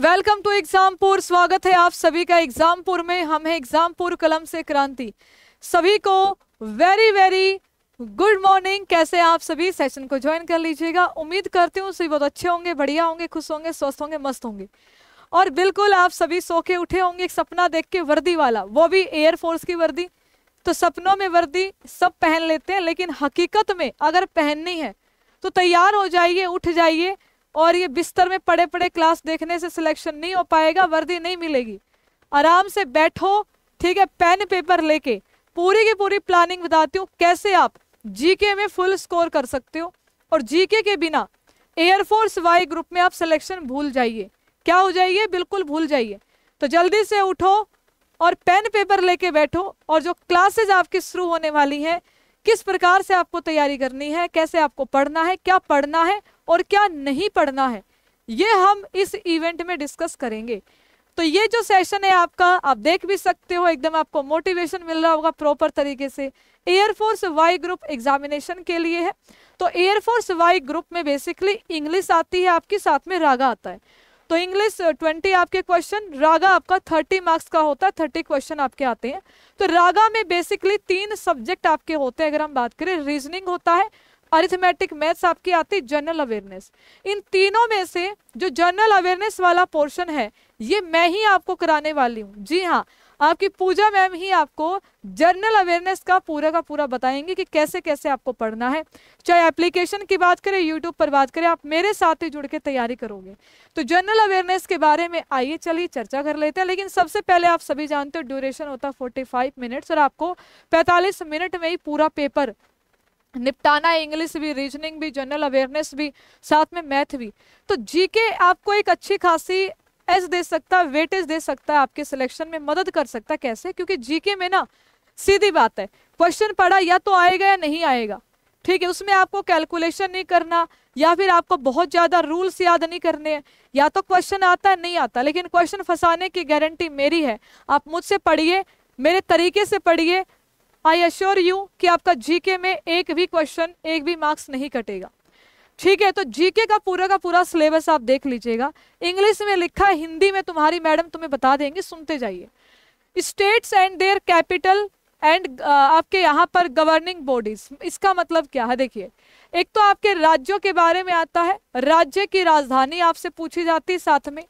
welcome to Exampur स्वागत है आप सभी का एग्जामपुर में हम है एग्जामपुर कलम से क्रांति सभी को वेरी वेरी गुड मॉर्निंग कैसे आप सभी सेशन को ज्वाइन कर लीजिएगा उम्मीद करती हूँ सभी बहुत अच्छे होंगे बढ़िया होंगे खुश होंगे स्वस्थ होंगे मस्त होंगे और बिल्कुल आप सभी सो के उठे होंगे एक सपना देख के वर्दी वाला वो भी एयरफोर्स की वर्दी तो सपनों में वर्दी सब पहन लेते हैं लेकिन हकीकत में अगर पहननी है तो तैयार हो जाइए उठ जाइए और ये बिस्तर में पड़े पड़े क्लास देखने से सिलेक्शन नहीं हो पाएगा वर्दी नहीं मिलेगी आराम से बैठो ठीक है पेन पेपर लेके पूरी की पूरी प्लानिंग बताती हूँ कैसे आप जीके में फुल स्कोर कर सकते हो और जीके के बिना एयरफोर्स वाई ग्रुप में आप सिलेक्शन भूल जाइए क्या हो जाइए बिल्कुल भूल जाइए तो जल्दी से उठो और पेन पेपर लेके बैठो और जो क्लासेज आपकी शुरू होने वाली हैं किस प्रकार से आपको तैयारी करनी है कैसे आपको पढ़ना है क्या पढ़ना है और क्या नहीं पढ़ना है ये हम इस इवेंट में डिस्कस करेंगे तो ये जो सेशन है आपका आप देख भी सकते हो एकदम आपको मोटिवेशन मिल रहा होगा प्रॉपर तरीके से एयरफोर्स वाई ग्रुप एग्जामिनेशन के लिए है तो एयरफोर्स वाई ग्रुप में बेसिकली इंग्लिश आती है आपके साथ में रागा आता है तो इंग्लिश ट्वेंटी आपके क्वेश्चन रागा आपका थर्टी मार्क्स का होता है थर्टी क्वेश्चन आपके आते हैं तो रागा में बेसिकली तीन सब्जेक्ट आपके होते हैं अगर हम बात करें रीजनिंग होता है अरिथमेटिक मैथ्स आपकी आती जनरल अवेयरनेस इन तीनों में से जो जनरल अवेयरनेस वाला पोर्शन है ये मैं ही आपको कराने वाली हूँ जी हाँ आपकी पूजा मैम ही आपको जनरल अवेयरनेस का पूरा का पूरा बताएंगे कि कैसे कैसे आपको पढ़ना है चाहे एप्लीकेशन की बात करें यूट्यूब पर बात करें आप मेरे साथ ही जुड़ के तैयारी करोगे तो जनरल अवेयरनेस के बारे में आइए चलिए चर्चा कर लेते हैं लेकिन सबसे पहले आप सभी जानते हो ड्यूरेशन होता है फोर्टी मिनट्स और आपको पैंतालीस मिनट में ही पूरा पेपर निपटाना है इंग्लिश भी रीजनिंग भी जनरल अवेयरनेस भी साथ में मैथ भी तो जीके आपको एक अच्छी खासी एज दे सकता है वेटेज दे सकता है आपके सिलेक्शन में मदद कर सकता है कैसे क्योंकि जीके में ना सीधी बात है क्वेश्चन पढ़ा या तो आएगा या नहीं आएगा ठीक है उसमें आपको कैलकुलेशन नहीं करना या फिर आपको बहुत ज़्यादा रूल्स याद नहीं करने हैं या तो क्वेश्चन आता है नहीं आता लेकिन क्वेश्चन फंसाने की गारंटी मेरी है आप मुझसे पढ़िए मेरे तरीके से पढ़िए आई अश्योर यू कि आपका जीके में एक भी क्वेश्चन एक भी मार्क्स नहीं कटेगा ठीक है तो जीके का पूरा का पूरा सिलेबस आप देख लीजिएगा इंग्लिश में लिखा है हिंदी में तुम्हारी मैडम तुम्हें बता देंगे सुनते जाइए states and their capital and आपके यहाँ पर गवर्निंग बॉडीज इसका मतलब क्या है देखिए एक तो आपके राज्यों के बारे में आता है राज्य की राजधानी आपसे पूछी जाती है साथ में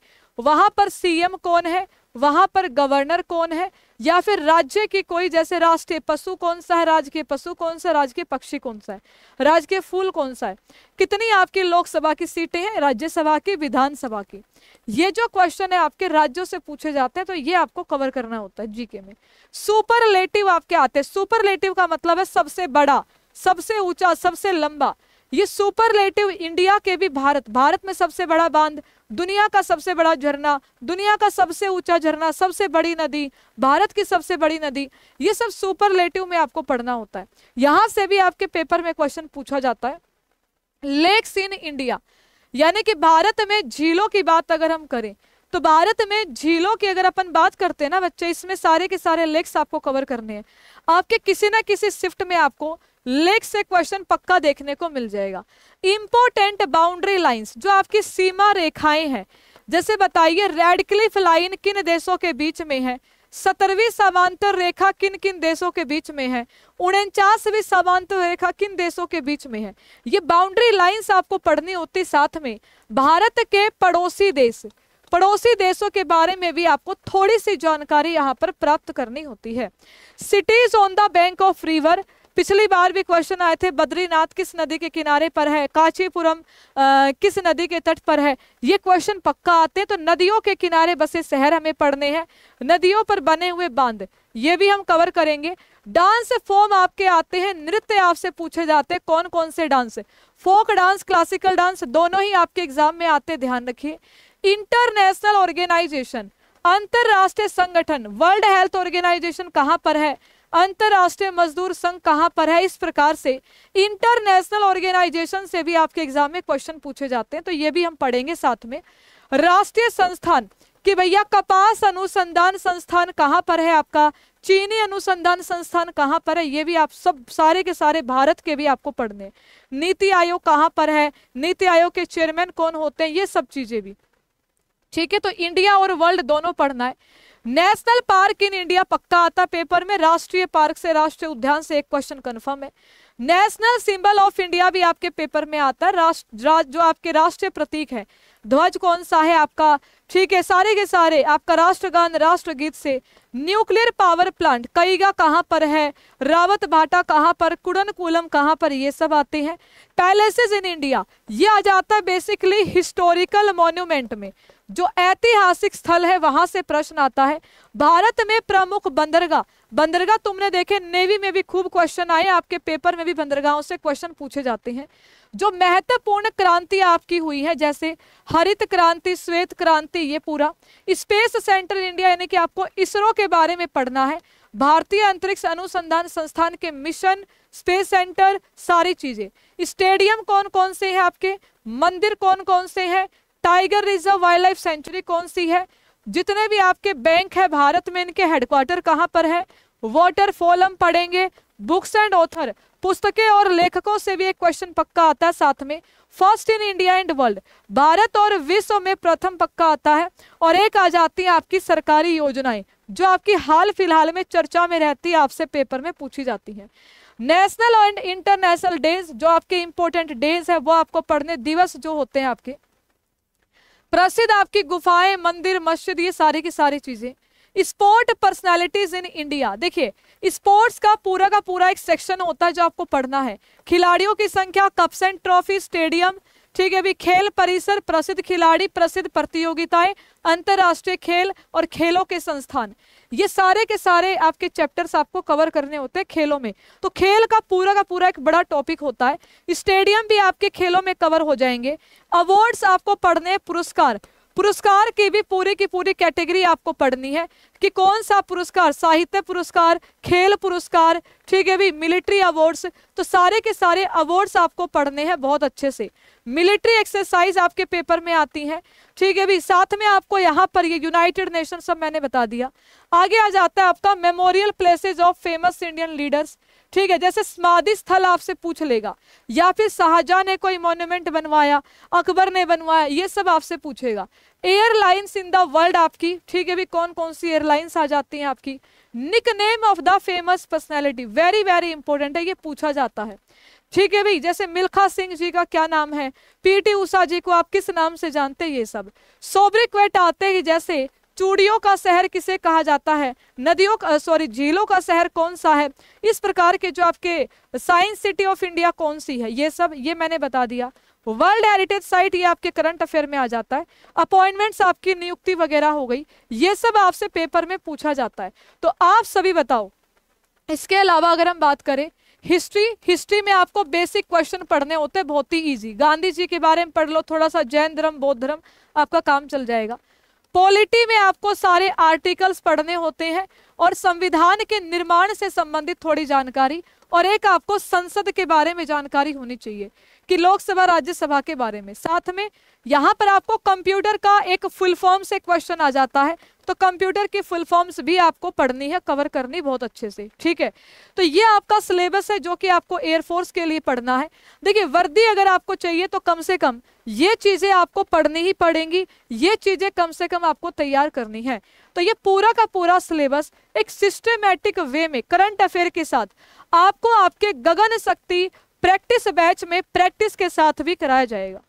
वहाँ पर सीएम कौन है वहां पर गवर्नर कौन है या फिर राज्य की कोई जैसे राष्ट्रीय पशु कौन सा है राज्य के पशु कौन सा राज्य के पक्षी कौन सा है राज्य के फूल कौन सा है कितनी आपकी लोकसभा की सीटें हैं राज्यसभा की विधानसभा की ये जो क्वेश्चन है आपके राज्यों से पूछे जाते हैं तो ये आपको कवर करना होता है जीके में सुपरलेटिव आपके आते हैं सुपरलेटिव का मतलब है सबसे बड़ा सबसे ऊंचा सबसे लंबा ये सुपरलेटिव इंडिया के भी भारत भारत में सबसे बड़ा बांध दुनिया का सबसे बड़ा झरना दुनिया का सबसे ऊंचा झरना सबसे बड़ी नदी भारत की सबसे बड़ी नदी ये सब सुपरलेटिव में आपको पढ़ना होता है यहां से भी आपके पेपर में क्वेश्चन पूछा जाता है लेक्स इन इंडिया यानी कि भारत में झीलों की बात अगर हम करें तो भारत में झीलों की अगर अपन बात करते हैं ना बच्चे इसमें सारे के सारे लेक्स आपको कवर करने हैं आपके किसी ना किसी शिफ्ट में आपको लेख से क्वेश्चन पक्का देखने को मिल जाएगा इंपोर्टेंट बाउंड्री लाइंस जो आपकी सीमा रेखाएं हैं जैसे बताइए रेडक्लिफ लाइन किन देशों के बीच में है सत्रहवीं समांतर रेखा किन किन देशों के बीच में है उनचासवीं समांतर रेखा किन देशों के बीच में है ये बाउंड्री लाइन्स आपको पढ़नी होती साथ में भारत के पड़ोसी देश पड़ोसी देशों के बारे में भी आपको थोड़ी सी जानकारी यहाँ पर प्राप्त करनी होती है cities on the bank of river पिछली बार भी क्वेश्चन आए थे बद्रीनाथ किस नदी के किनारे पर है काचीपुरम किस नदी के तट पर है ये क्वेश्चन पक्का आते हैं तो नदियों के किनारे बसे शहर हमें पढ़ने हैं नदियों पर बने हुए बांध ये भी हम कवर करेंगे डांस फॉर्म आपके आते हैं नृत्य आपसे पूछे जाते हैं कौन कौन से dance folk dance classical dance दोनों ही आपके एग्जाम में आते ध्यान रखिए इंटरनेशनल ऑर्गेनाइजेशन अंतरराष्ट्रीय संगठन वर्ल्ड हेल्थ ऑर्गेनाइजेशन कहाँ पर है अंतरराष्ट्रीय मजदूर संघ कहाँ पर है इस प्रकार से इंटरनेशनल ऑर्गेनाइजेशन से भी आपके एग्जाम में क्वेश्चन पूछे जाते हैं तो ये भी हम पढ़ेंगे साथ में राष्ट्रीय संस्थान कि भैया कपास अनुसंधान संस्थान कहाँ पर है आपका चीनी अनुसंधान संस्थान कहाँ पर है ये भी आप सब सारे के सारे भारत के भी आपको पढ़ने नीति आयोग कहाँ पर है नीति आयोग के चेयरमैन कौन होते हैं ये सब चीजें भी ठीक है तो इंडिया और वर्ल्ड दोनों पढ़ना है नेशनल पार्क इन इंडिया पक्का आता पेपर में राष्ट्रीय पार्क से राष्ट्रीय उद्यान से एक क्वेश्चन कन्फर्म है नेशनल सिंबल ऑफ इंडिया भी आपके पेपर में आता है राष्ट्र जो आपके राष्ट्रीय प्रतीक है ध्वज कौन सा है आपका ठीक है सारे के सारे आपका राष्ट्रगान राष्ट्रगीत से न्यूक्लियर पावर प्लांट कईगा कहाँ पर है रावत भाटा कहाँ पर कुड़न कुलम कहाँ पर ये सब आते हैं पैलेसेज इन इंडिया ये आ जाता है बेसिकली हिस्टोरिकल मोन्यूमेंट में जो ऐतिहासिक स्थल है वहां से प्रश्न आता है भारत में प्रमुख बंदरगाह बंदरगाह तुमने देखे नेवी में भी खूब क्वेश्चन आए आपके पेपर में भी बंदरगाहों से क्वेश्चन पूछे जाते हैं जो महत्वपूर्ण क्रांति आपकी हुई है जैसे हरित क्रांति श्वेत क्रांति ये पूरा स्पेस सेंट्रल इंडिया यानी कि आपको इसरो के बारे में पढ़ना है भारतीय अंतरिक्ष अनुसंधान संस्थान के मिशन स्पेस सेंटर सारी चीजें स्टेडियम कौन कौन से हैं आपके मंदिर कौन कौन से हैं tiger reserve wildlife sanctuary कौन सी है जितने भी आपके बैंक है भारत में इनके हेडक्वार्टर कहाँ पर है वाटरफॉल हम पढ़ेंगे बुक्स एंड ऑथर पुस्तकें और लेखकों से भी एक क्वेश्चन पक्का आता है साथ में first in India and world भारत और विश्व में प्रथम पक्का आता है और एक आ जाती है आपकी सरकारी योजनाएं जो आपकी हाल फिलहाल में चर्चा में रहती है आपसे पेपर में पूछी जाती है नेशनल एंड इंटरनेशनल डेज जो आपके इंपॉर्टेंट डेज है वो आपको पढ़ने दिवस जो होते हैं आपके प्रसिद्ध आपकी गुफाएं मंदिर मस्जिद ये सारी की सारी चीजें स्पोर्ट पर्सनालिटीज इन इंडिया देखिए स्पोर्ट्स का पूरा का पूरा एक सेक्शन होता है जो आपको पढ़ना है खिलाड़ियों की संख्या कप्स एंड ट्रॉफी स्टेडियम ठीक है अभी खेल परिसर प्रसिद्ध खिलाड़ी प्रसिद्ध प्रतियोगिताएं अंतर्राष्ट्रीय खेल और खेलों के संस्थान ये सारे के सारे आपके चैप्टर्स आपको कवर करने होते हैं खेलों में तो खेल का पूरा का पूरा एक बड़ा टॉपिक होता है स्टेडियम भी आपके खेलों में कवर हो जाएंगे अवार्ड्स आपको पढ़ने पुरस्कार पुरस्कार की भी पूरे की पूरी कैटेगरी आपको पढ़नी है कि कौन सा पुरस्कार साहित्य पुरस्कार खेल पुरस्कार ठीक है भी मिलिट्री अवार्ड्स तो सारे के सारे अवार्ड्स आपको पढ़ने हैं बहुत अच्छे से मिलिट्री एक्सरसाइज आपके पेपर में आती हैं ठीक है भी साथ में आपको यहाँ पर ये यूनाइटेड नेशन सब मैंने बता दिया आगे आ जाता है आपका memorial places of famous Indian leaders ठीक है जैसे समाधि स्थल आपसे पूछ लेगा या फिर शाहजहां ने कोई मोन्यूमेंट बनवाया अकबर ने बनवाया ये सब आपसे पूछेगा एयरलाइंस इन द वर्ल्ड आपकी ठीक है भी कौन कौन सी एयरलाइंस आ जाती हैं आपकी nickname of the famous personality very very important है ये पूछा जाता है ठीक है भाई जैसे मिल्खा सिंह जी का क्या नाम है पीटी ऊषा जी को आप किस नाम से जानते हैं ये सब सोब्रिक वेट आते ही जैसे चूड़ियों का शहर किसे कहा जाता है नदियों का सॉरी झीलों का शहर कौन सा है इस प्रकार के जो आपके साइंस सिटी ऑफ इंडिया कौन सी है ये सब ये मैंने बता दिया वर्ल्ड हेरिटेज साइट ये आपके करंट अफेयर में आ जाता है अपॉइंटमेंट्स आपकी नियुक्ति वगैरह हो गई ये सब आपसे पेपर में पूछा जाता है तो आप सभी बताओ इसके अलावा अगर हम बात करें हिस्ट्री हिस्ट्री में आपको बेसिक क्वेश्चन पढ़ने होते बहुत ही ईजी गांधी जी के बारे में पढ़ लो थोड़ा सा जैन धर्म बौद्ध धर्म आपका काम चल जाएगा पॉलिटी में आपको सारे आर्टिकल्स पढ़ने होते हैं और संविधान के निर्माण से संबंधित थोड़ी जानकारी और एक आपको संसद के बारे में जानकारी होनी चाहिए कि लोकसभा राज्यसभा के बारे में साथ में यहाँ पर आपको कंप्यूटर का एक फुल फॉर्म से क्वेश्चन आ जाता है तो कंप्यूटर की फुल फॉर्म्स भी आपको पढ़नी है कवर करनी बहुत अच्छे से ठीक है तो ये आपका सिलेबस है जो कि आपको एयरफोर्स के लिए पढ़ना है देखिए वर्दी अगर आपको चाहिए तो कम से कम ये चीज़ें आपको पढ़नी ही पड़ेंगी ये चीज़ें कम से कम आपको तैयार करनी है तो ये पूरा का पूरा सिलेबस एक सिस्टमेटिक वे में करंट अफेयर के साथ आपको आपके गगन शक्ति प्रैक्टिस बैच में प्रैक्टिस के साथ भी कराया जाएगा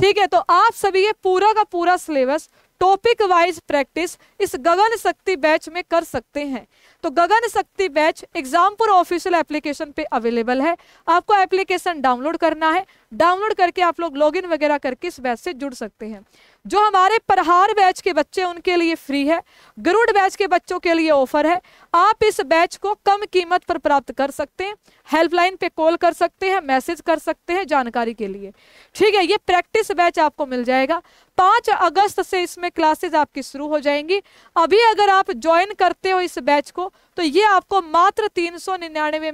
ठीक है तो आप सभी ये पूरा का पूरा सिलेबस टॉपिक वाइज प्रैक्टिस इस गगन शक्ति बैच में कर सकते हैं तो Gagan Shakti batch Exampur official application पे अवेलेबल है आपको एप्लीकेशन डाउनलोड करना है डाउनलोड करके आप लोग लॉगिन वगैरह करके इस बैच से जुड़ सकते हैं जो हमारे प्रहार बैच के बच्चे उनके लिए फ्री है गरुड़ बैच के बच्चों के लिए ऑफर है आप इस बैच को कम कीमत पर प्राप्त कर सकते हैं हेल्पलाइन पे कॉल कर सकते हैं मैसेज कर सकते हैं जानकारी के लिए ठीक है ये प्रैक्टिस बैच आपको मिल जाएगा पाँच अगस्त से इसमें क्लासेज आपकी शुरू हो जाएंगी अभी अगर आप ज्वाइन करते हो इस बैच को तो ये आपको मात्र तीन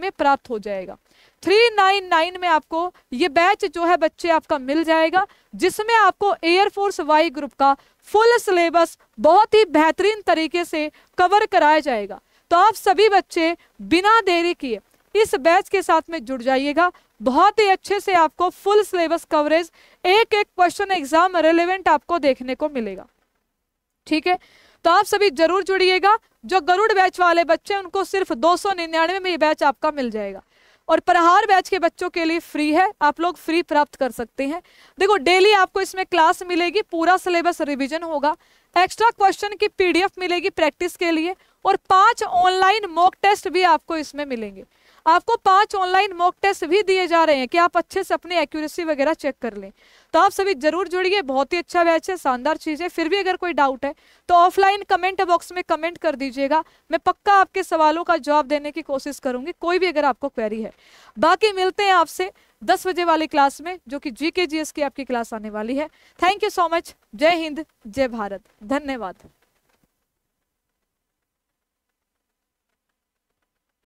में प्राप्त हो जाएगा 399 में आपको ये बैच जो है बच्चे आपका मिल जाएगा जिसमें आपको एयरफोर्स वाई ग्रुप का फुल सिलेबस बहुत ही बेहतरीन तरीके से कवर कराया जाएगा तो आप सभी बच्चे बिना देरी किए इस बैच के साथ में जुड़ जाइएगा बहुत ही अच्छे से आपको फुल सिलेबस कवरेज एक एक क्वेश्चन एग्जाम रेलिवेंट आपको देखने को मिलेगा ठीक है तो आप सभी जरूर जुड़िएगा जो गरुड़ बैच वाले बच्चे उनको सिर्फ दो में ये बैच आपका मिल जाएगा और प्रहार बैच के बच्चों के लिए फ्री है आप लोग फ्री प्राप्त कर सकते हैं देखो डेली आपको इसमें क्लास मिलेगी पूरा सिलेबस रिविजन होगा एक्स्ट्रा क्वेश्चन की पीडीएफ मिलेगी प्रैक्टिस के लिए और पांच ऑनलाइन मॉक टेस्ट भी आपको इसमें मिलेंगे आपको पांच ऑनलाइन मॉक टेस्ट भी दिए जा रहे हैं कि आप अच्छे से अपनी एक्यूरेसी वगैरह चेक कर लें तो आप सभी जरूर जुड़िए बहुत ही अच्छा बैच है शानदार चीज़ है फिर भी अगर कोई डाउट है तो ऑफलाइन कमेंट बॉक्स में कमेंट कर दीजिएगा मैं पक्का आपके सवालों का जवाब देने की कोशिश करूंगी कोई भी अगर आपको क्वेरी है बाकी मिलते हैं आपसे दस बजे वाली क्लास में जो कि जी की आपकी क्लास आने वाली है थैंक यू सो मच जय हिंद जय भारत धन्यवाद